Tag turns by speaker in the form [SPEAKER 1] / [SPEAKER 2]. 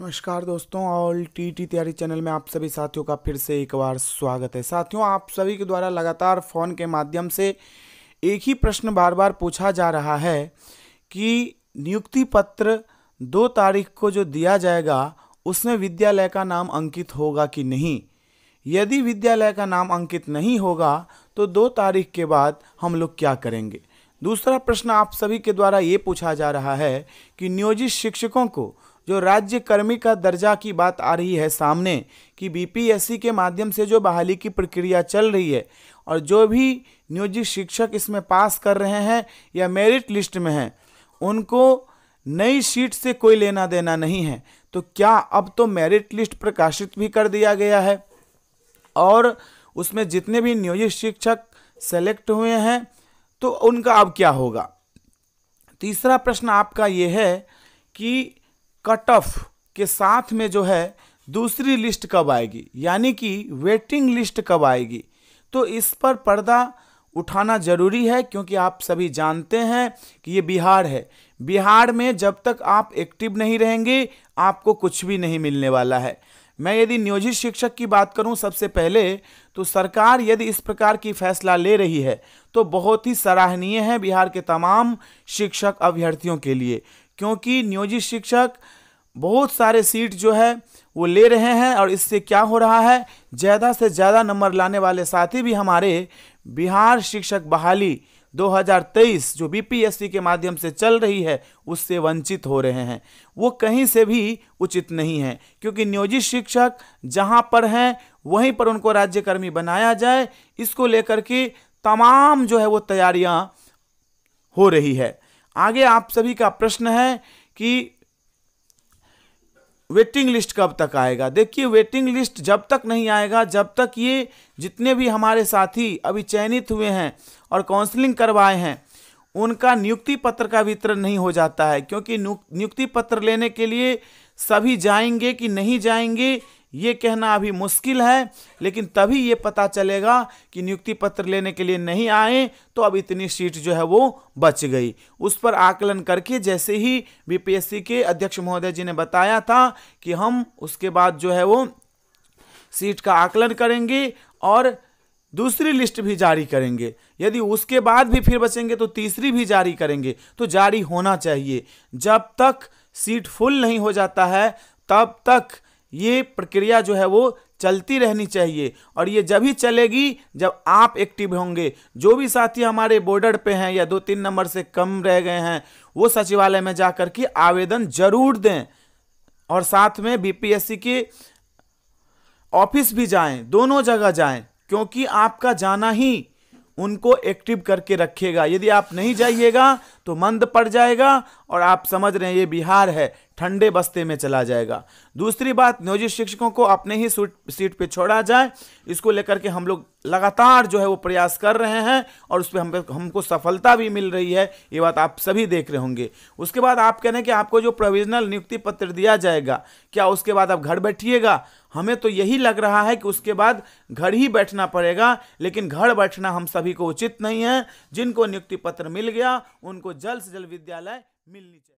[SPEAKER 1] नमस्कार दोस्तों all T T तैयारी चैनल में आप सभी साथियों का फिर से एक बार स्वागत है साथियों आप सभी के द्वारा लगातार फ़ोन के माध्यम से एक ही प्रश्न बार बार पूछा जा रहा है कि नियुक्ति पत्र दो तारीख को जो दिया जाएगा उसमें विद्यालय का नाम अंकित होगा कि नहीं यदि विद्यालय का नाम अंकित नहीं होगा तो दो तारीख के बाद हम लोग क्या करेंगे दूसरा प्रश्न आप सभी के द्वारा ये पूछा जा रहा है कि नियोजित शिक्षकों को जो राज्य कर्मी का दर्जा की बात आ रही है सामने कि बीपीएससी के माध्यम से जो बहाली की प्रक्रिया चल रही है और जो भी नियोजित शिक्षक इसमें पास कर रहे हैं या मेरिट लिस्ट में हैं उनको नई सीट से कोई लेना देना नहीं है तो क्या अब तो मेरिट लिस्ट प्रकाशित भी कर दिया गया है और उसमें जितने भी नियोजित शिक्षक सेलेक्ट हुए हैं तो उनका अब क्या होगा तीसरा प्रश्न आपका ये है कि कट ऑफ के साथ में जो है दूसरी लिस्ट कब आएगी यानी कि वेटिंग लिस्ट कब आएगी तो इस पर पर्दा उठाना जरूरी है क्योंकि आप सभी जानते हैं कि ये बिहार है बिहार में जब तक आप एक्टिव नहीं रहेंगे आपको कुछ भी नहीं मिलने वाला है मैं यदि नियोजित शिक्षक की बात करूं सबसे पहले तो सरकार यदि इस प्रकार की फैसला ले रही है तो बहुत ही सराहनीय है बिहार के तमाम शिक्षक अभ्यर्थियों के लिए क्योंकि नियोजित शिक्षक बहुत सारे सीट जो है वो ले रहे हैं और इससे क्या हो रहा है ज़्यादा से ज़्यादा नंबर लाने वाले साथी भी हमारे बिहार शिक्षक बहाली 2023 जो बीपीएससी के माध्यम से चल रही है उससे वंचित हो रहे हैं वो कहीं से भी उचित नहीं है क्योंकि नियोजित शिक्षक जहां पर हैं वहीं पर उनको राज्यकर्मी बनाया जाए इसको लेकर के तमाम जो है वो तैयारियां हो रही है आगे आप सभी का प्रश्न है कि वेटिंग लिस्ट कब तक आएगा देखिए वेटिंग लिस्ट जब तक नहीं आएगा जब तक ये जितने भी हमारे साथी अभी चयनित हुए हैं और काउंसलिंग करवाए हैं उनका नियुक्ति पत्र का वितरण नहीं हो जाता है क्योंकि नियुक्ति पत्र लेने के लिए सभी जाएंगे कि नहीं जाएंगे ये कहना अभी मुश्किल है लेकिन तभी ये पता चलेगा कि नियुक्ति पत्र लेने के लिए नहीं आए तो अब इतनी सीट जो है वो बच गई उस पर आकलन करके जैसे ही बीपीएससी के अध्यक्ष महोदय जी ने बताया था कि हम उसके बाद जो है वो सीट का आकलन करेंगे और दूसरी लिस्ट भी जारी करेंगे यदि उसके बाद भी फिर बचेंगे तो तीसरी भी जारी करेंगे तो जारी होना चाहिए जब तक सीट फुल नहीं हो जाता है तब तक ये प्रक्रिया जो है वो चलती रहनी चाहिए और ये जब ही चलेगी जब आप एक्टिव होंगे जो भी साथी हमारे बॉर्डर पे हैं या दो तीन नंबर से कम रह गए हैं वो सचिवालय में जा कर के आवेदन जरूर दें और साथ में बीपीएससी के ऑफिस भी जाएं दोनों जगह जाएं क्योंकि आपका जाना ही उनको एक्टिव करके रखेगा यदि आप नहीं जाइएगा तो मंद पड़ जाएगा और आप समझ रहे हैं ये बिहार है ठंडे बस्ते में चला जाएगा दूसरी बात नियोजित शिक्षकों को अपने ही सीट पे छोड़ा जाए इसको लेकर के हम लोग लगातार जो है वो प्रयास कर रहे हैं और उस पर हम हमको सफलता भी मिल रही है ये बात आप सभी देख रहे होंगे उसके बाद आप कह रहे हैं कि आपको जो प्रोविजनल नियुक्ति पत्र दिया जाएगा क्या उसके बाद आप घर बैठिएगा हमें तो यही लग रहा है कि उसके बाद घर ही बैठना पड़ेगा लेकिन घर बैठना हम सभी को उचित नहीं है जिनको नियुक्ति पत्र मिल गया उनको जल्द से जल्द विद्यालय मिलनी चाहिए